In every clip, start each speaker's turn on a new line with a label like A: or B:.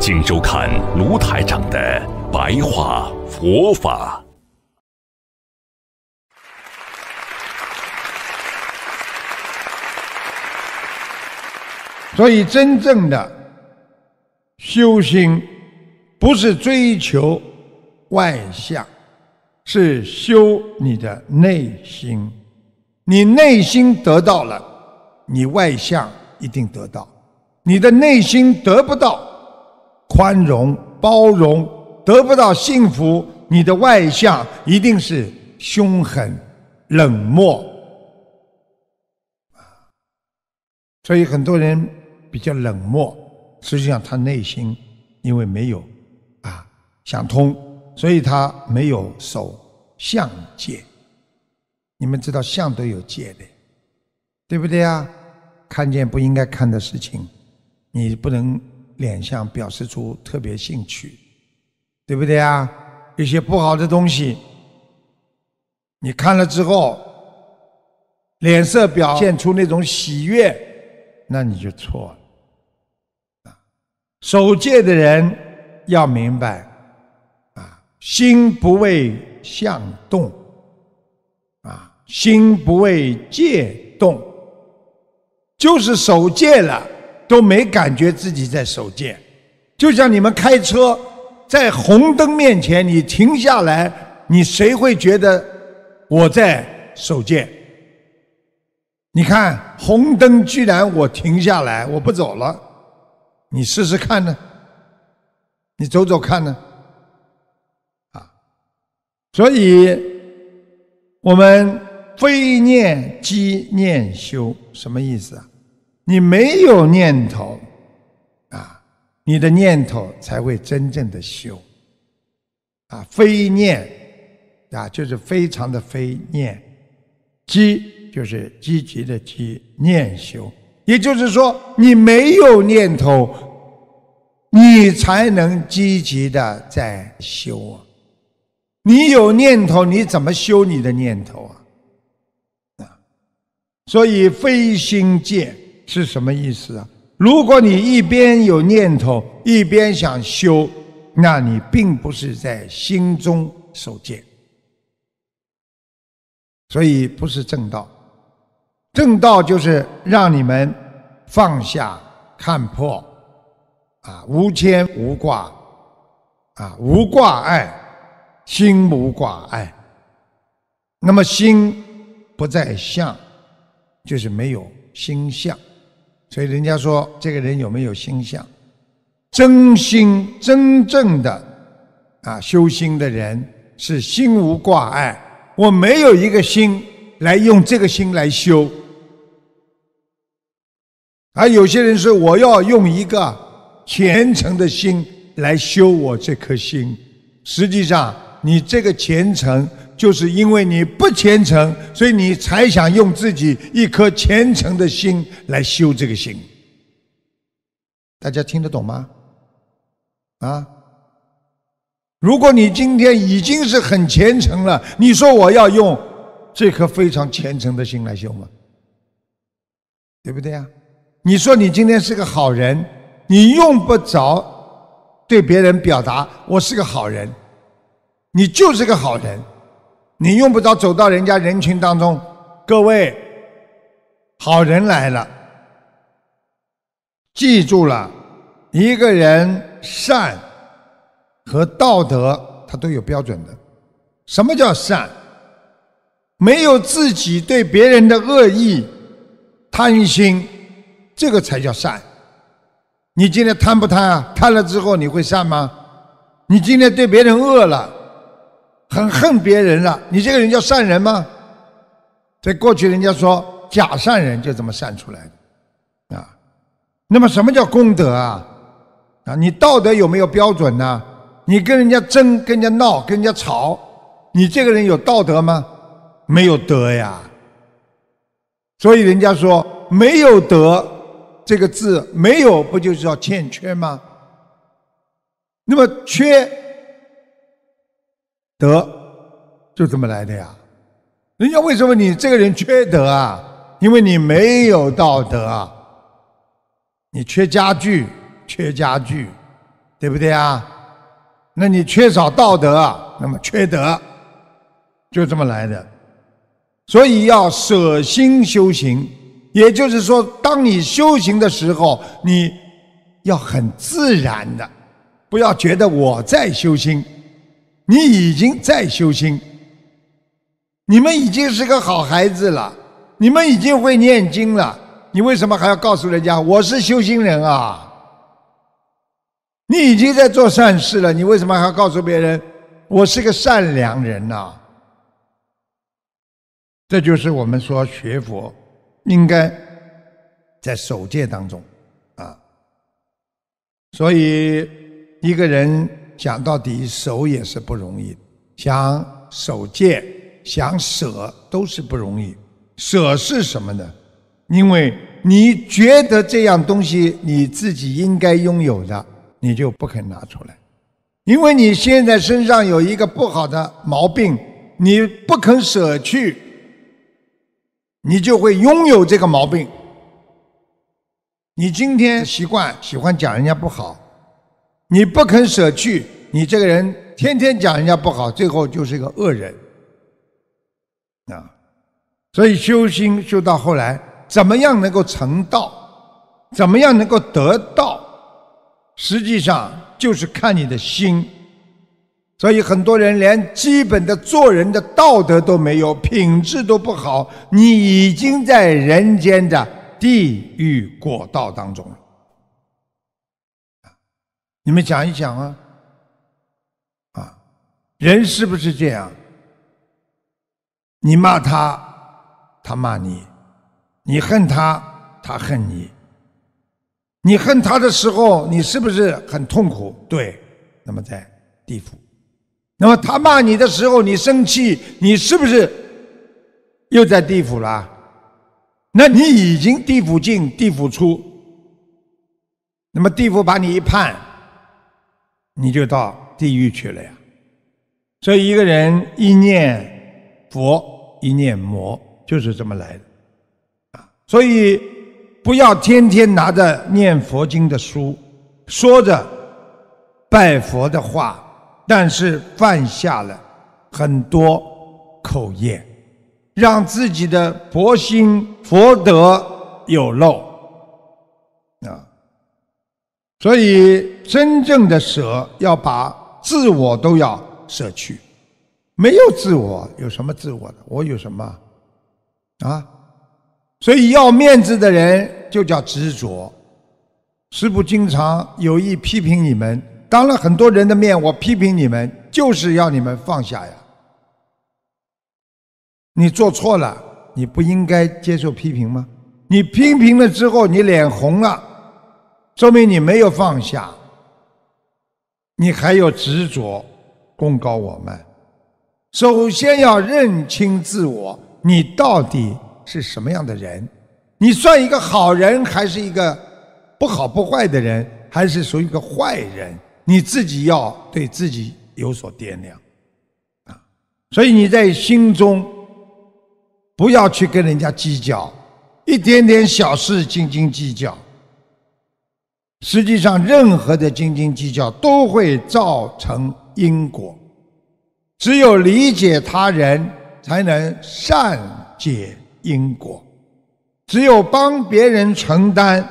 A: 请收看卢台长的白话佛法。所以，真正的修心不是追求外相，是修你的内心。你内心得到了，你外相一定得到；你的内心得不到。宽容、包容，得不到幸福，你的外向一定是凶狠、冷漠啊！所以很多人比较冷漠，实际上他内心因为没有啊想通，所以他没有守相戒。你们知道相都有戒的，对不对啊？看见不应该看的事情，你不能。脸上表示出特别兴趣，对不对啊？一些不好的东西，你看了之后，脸色表现出那种喜悦，那你就错了。啊，守戒的人要明白，啊，心不为相动，啊，心不为戒动，就是守戒了。都没感觉自己在守戒，就像你们开车在红灯面前，你停下来，你谁会觉得我在守戒？你看红灯，居然我停下来，我不走了，你试试看呢？你走走看呢？啊，所以我们非念即念修，什么意思啊？你没有念头，啊，你的念头才会真正的修，啊，非念，啊，就是非常的非念，积就是积极的积念修，也就是说，你没有念头，你才能积极的在修啊，你有念头，你怎么修你的念头啊？啊，所以非心见。是什么意思啊？如果你一边有念头，一边想修，那你并不是在心中受戒，所以不是正道。正道就是让你们放下、看破，啊，无牵无挂，啊，无挂碍，心无挂碍。那么心不在相，就是没有心相。所以人家说，这个人有没有心相？真心真正的啊，修心的人是心无挂碍。我没有一个心来用这个心来修，而有些人说，我要用一个虔诚的心来修我这颗心。实际上，你这个虔诚。就是因为你不虔诚，所以你才想用自己一颗虔诚的心来修这个心。大家听得懂吗？啊，如果你今天已经是很虔诚了，你说我要用这颗非常虔诚的心来修吗？对不对呀？你说你今天是个好人，你用不着对别人表达我是个好人，你就是个好人。你用不着走到人家人群当中，各位好人来了，记住了，一个人善和道德他都有标准的。什么叫善？没有自己对别人的恶意、贪心，这个才叫善。你今天贪不贪啊？贪了之后你会善吗？你今天对别人恶了？很恨别人了，你这个人叫善人吗？在过去人家说假善人，就这么善出来的啊。那么什么叫功德啊？啊，你道德有没有标准呢？你跟人家争，跟人家闹，跟人家吵，你这个人有道德吗？没有德呀。所以人家说没有德这个字，没有不就是叫欠缺吗？那么缺。德就这么来的呀？人家为什么你这个人缺德啊？因为你没有道德啊，你缺家具，缺家具，对不对啊？那你缺少道德，那么缺德就这么来的。所以要舍心修行，也就是说，当你修行的时候，你要很自然的，不要觉得我在修心。你已经在修心，你们已经是个好孩子了，你们已经会念经了，你为什么还要告诉人家我是修心人啊？你已经在做善事了，你为什么还要告诉别人我是个善良人呢？这就是我们说学佛应该在守戒当中啊，所以一个人。讲到底，守也是不容易；想守戒，想舍都是不容易。舍是什么呢？因为你觉得这样东西你自己应该拥有的，你就不肯拿出来；因为你现在身上有一个不好的毛病，你不肯舍去，你就会拥有这个毛病。你今天习惯喜欢讲人家不好。你不肯舍去，你这个人天天讲人家不好，最后就是一个恶人，啊！所以修心修到后来，怎么样能够成道，怎么样能够得道，实际上就是看你的心。所以很多人连基本的做人的道德都没有，品质都不好，你已经在人间的地狱过道当中了。你们讲一讲啊，啊，人是不是这样？你骂他，他骂你；你恨他，他恨你。你恨他的时候，你是不是很痛苦？对，那么在地府；那么他骂你的时候，你生气，你是不是又在地府了？那你已经地府进，地府出，那么地府把你一判。你就到地狱去了呀！所以一个人一念佛，一念魔，就是这么来的啊。所以不要天天拿着念佛经的书，说着拜佛的话，但是犯下了很多口业，让自己的佛心佛德有漏啊。所以。真正的舍，要把自我都要舍去。没有自我，有什么自我的？我有什么？啊，所以要面子的人就叫执着。师父经常有意批评你们，当了很多人的面，我批评你们，就是要你们放下呀。你做错了，你不应该接受批评吗？你批评了之后，你脸红了，说明你没有放下。你还有执着，公告我们，首先要认清自我，你到底是什么样的人？你算一个好人，还是一个不好不坏的人，还是属于一个坏人？你自己要对自己有所掂量，啊！所以你在心中不要去跟人家计较，一点点小事斤斤计较。实际上，任何的斤斤计较都会造成因果。只有理解他人，才能善解因果；只有帮别人承担，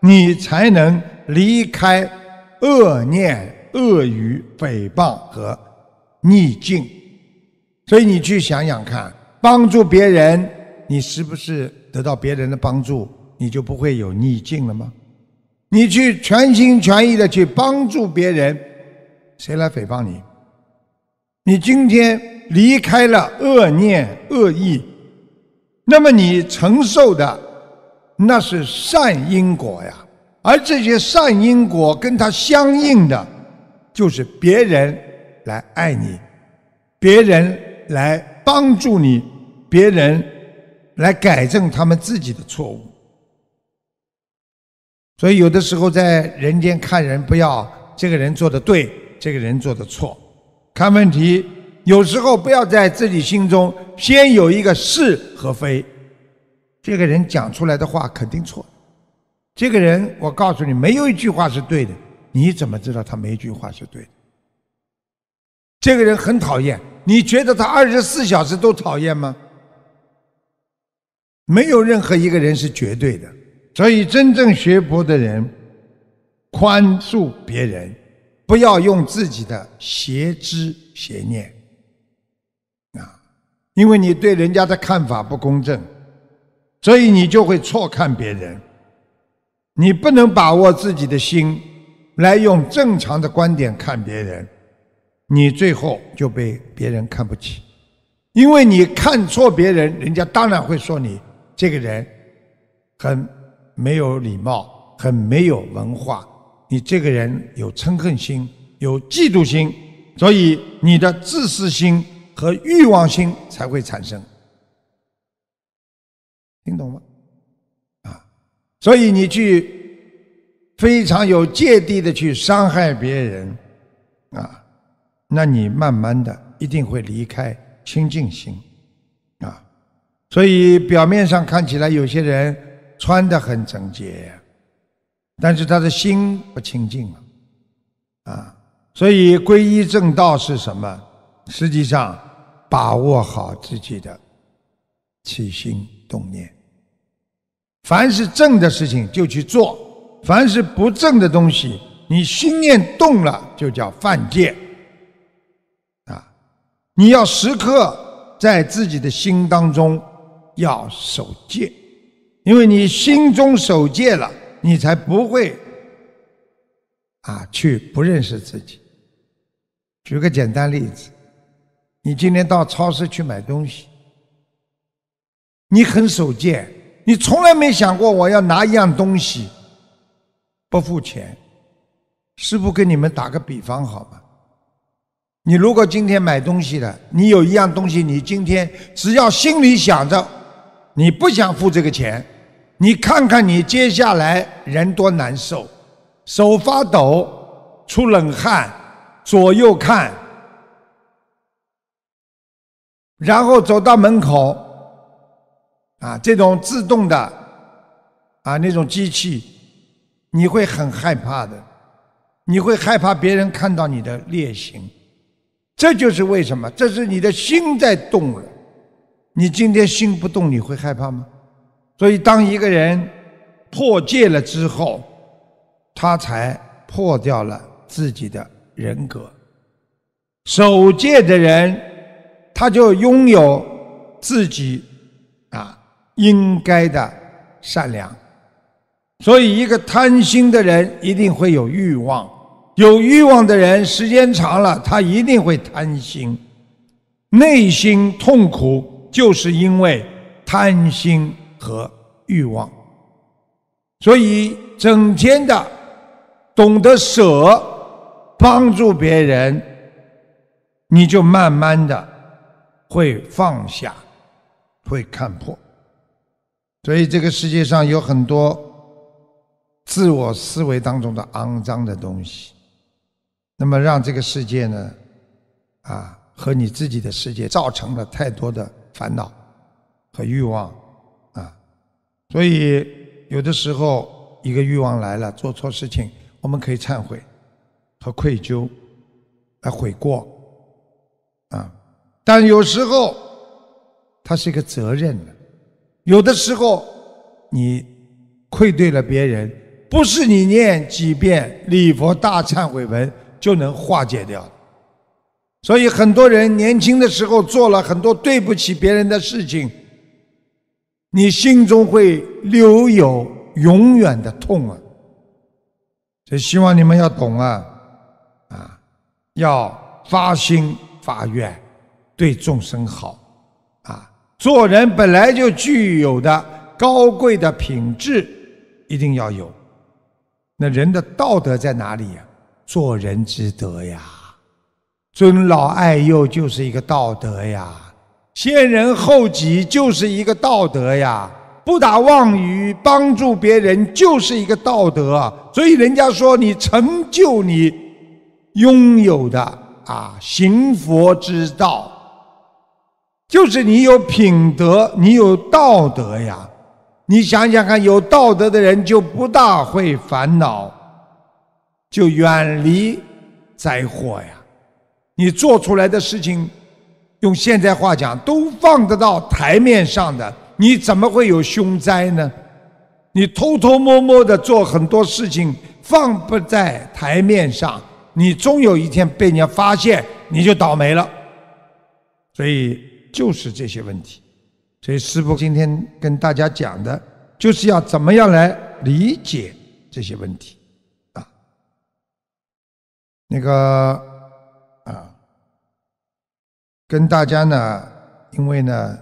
A: 你才能离开恶念、恶语、诽谤和逆境。所以，你去想想看，帮助别人，你是不是得到别人的帮助，你就不会有逆境了吗？你去全心全意的去帮助别人，谁来诽谤你？你今天离开了恶念、恶意，那么你承受的那是善因果呀。而这些善因果跟它相应的，就是别人来爱你，别人来帮助你，别人来改正他们自己的错误。所以，有的时候在人间看人，不要这个人做的对，这个人做的错，看问题有时候不要在自己心中先有一个是和非。这个人讲出来的话肯定错，这个人我告诉你，没有一句话是对的。你怎么知道他没一句话是对的？这个人很讨厌，你觉得他二十四小时都讨厌吗？没有任何一个人是绝对的。所以，真正学佛的人，宽恕别人，不要用自己的邪知邪念啊，因为你对人家的看法不公正，所以你就会错看别人。你不能把握自己的心，来用正常的观点看别人，你最后就被别人看不起，因为你看错别人，人家当然会说你这个人很。没有礼貌，很没有文化。你这个人有嗔恨心，有嫉妒心，所以你的自私心和欲望心才会产生。听懂吗？啊，所以你去非常有芥蒂的去伤害别人，啊，那你慢慢的一定会离开清净心，啊，所以表面上看起来有些人。穿得很整洁，但是他的心不清净啊。所以，皈依正道是什么？实际上，把握好自己的起心动念。凡是正的事情就去做，凡是不正的东西，你心念动了就叫犯戒啊。你要时刻在自己的心当中要守戒。因为你心中守戒了，你才不会啊去不认识自己。举个简单例子，你今天到超市去买东西，你很守戒，你从来没想过我要拿一样东西不付钱。师傅跟你们打个比方，好吗？你如果今天买东西了，你有一样东西，你今天只要心里想着你不想付这个钱。你看看，你接下来人多难受，手发抖，出冷汗，左右看，然后走到门口，啊，这种自动的，啊，那种机器，你会很害怕的，你会害怕别人看到你的劣行，这就是为什么，这是你的心在动了，你今天心不动，你会害怕吗？所以，当一个人破戒了之后，他才破掉了自己的人格。守戒的人，他就拥有自己啊应该的善良。所以，一个贪心的人一定会有欲望，有欲望的人时间长了，他一定会贪心，内心痛苦就是因为贪心。和欲望，所以整天的懂得舍，帮助别人，你就慢慢的会放下，会看破。所以这个世界上有很多自我思维当中的肮脏的东西，那么让这个世界呢，啊，和你自己的世界造成了太多的烦恼和欲望。所以，有的时候一个欲望来了，做错事情，我们可以忏悔和愧疚来悔过啊。但有时候它是一个责任了。有的时候你愧对了别人，不是你念几遍礼佛大忏悔文就能化解掉。所以很多人年轻的时候做了很多对不起别人的事情。你心中会留有永远的痛啊！所以希望你们要懂啊，啊，要发心发愿，对众生好啊。做人本来就具有的高贵的品质一定要有。那人的道德在哪里呀？做人之德呀，尊老爱幼就是一个道德呀。先人后己就是一个道德呀，不打妄语，帮助别人就是一个道德。所以人家说你成就你拥有的啊，行佛之道，就是你有品德，你有道德呀。你想想看，有道德的人就不大会烦恼，就远离灾祸呀。你做出来的事情。用现在话讲，都放得到台面上的，你怎么会有凶灾呢？你偷偷摸摸的做很多事情，放不在台面上，你终有一天被人家发现，你就倒霉了。所以就是这些问题。所以师父今天跟大家讲的，就是要怎么样来理解这些问题啊？那个。跟大家呢，因为呢，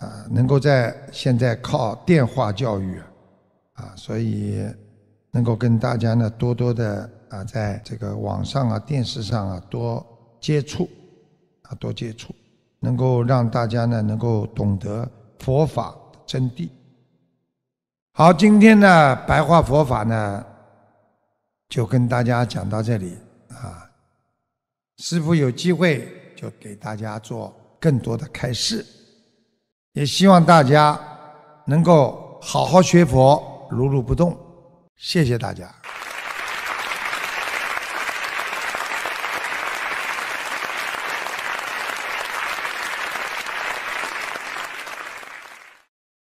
A: 啊，能够在现在靠电话教育，啊，所以能够跟大家呢多多的啊，在这个网上啊、电视上啊多接触，啊，多接触，能够让大家呢能够懂得佛法真谛。好，今天呢白话佛法呢就跟大家讲到这里啊，师傅有机会。就给大家做更多的开示，也希望大家能够好好学佛，如如不动。谢谢大家。